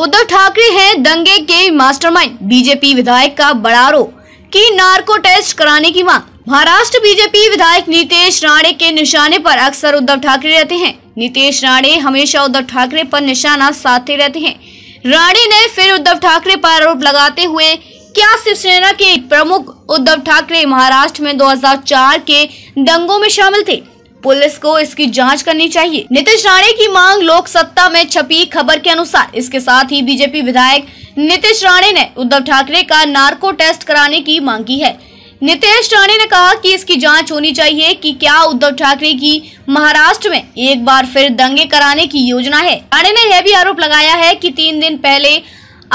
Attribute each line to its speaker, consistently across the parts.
Speaker 1: उद्धव ठाकरे हैं दंगे के मास्टरमाइंड बीजेपी विधायक का बड़ा आरोप की नार्को टेस्ट कराने की मांग महाराष्ट्र बीजेपी विधायक नीतीश राणे के निशाने पर अक्सर उद्धव ठाकरे रहते हैं नीतीश राणे हमेशा उद्धव ठाकरे पर निशाना साधते रहते हैं राणे ने फिर उद्धव ठाकरे पर आरोप लगाते हुए क्या शिवसेना के प्रमुख उद्धव ठाकरे महाराष्ट्र में 2004 के दंगों में शामिल थे पुलिस को इसकी जांच करनी चाहिए नीतीश राणे की मांग लोक सत्ता में छपी खबर के अनुसार इसके साथ ही बीजेपी विधायक नीतीश राणे ने उद्धव ठाकरे का नार्को टेस्ट कराने की मांग की है नीतीश राणे ने कहा कि इसकी जांच होनी चाहिए कि क्या उद्धव ठाकरे की महाराष्ट्र में एक बार फिर दंगे कराने की योजना है राणे ने यह भी आरोप लगाया है कि तीन दिन पहले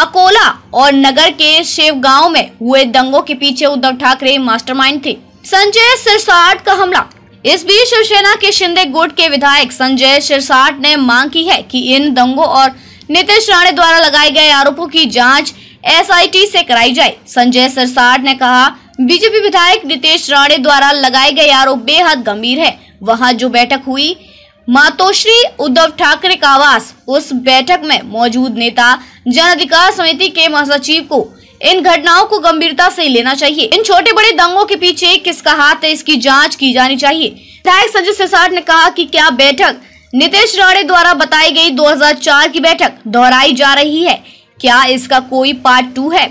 Speaker 1: अकोला और नगर के शेव गांव में हुए दंगों के पीछे उद्धव ठाकरे मास्टरमाइंड थे संजय सिरसाट का हमला इस बीच शिवसेना के शिंदे गुट के विधायक संजय शिरसाट ने मांग की है कि इन दंगों और नीतीश राणे द्वारा लगाए गए आरोपों की जांच एसआईटी से कराई जाए संजय सिरसाट ने कहा बीजेपी विधायक नीतीश राणे द्वारा लगाए गए आरोप बेहद गंभीर है वहां जो बैठक हुई मातोश्री उद्धव ठाकरे का आवास उस बैठक में मौजूद नेता जन अधिकार समिति के महासचिव को इन घटनाओं को गंभीरता से लेना चाहिए इन छोटे बड़े दंगों के पीछे किसका हाथ है इसकी जांच की जानी चाहिए विधायक संजय सिसाट ने कहा कि क्या बैठक नितेश राणे द्वारा बताई गई 2004 की बैठक दोहराई जा रही है क्या इसका कोई पार्ट टू है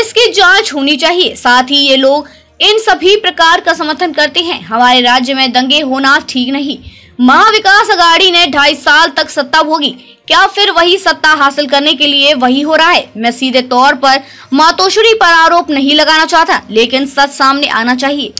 Speaker 1: इसकी जांच होनी चाहिए साथ ही ये लोग इन सभी प्रकार का समर्थन करते हैं हमारे राज्य में दंगे होना ठीक नहीं महाविकास अघाड़ी ने ढाई साल तक सत्ता भोगी क्या फिर वही सत्ता हासिल करने के लिए वही हो रहा है मैं सीधे तौर पर मातोश्री पर आरोप नहीं लगाना चाहता लेकिन सच सामने आना चाहिए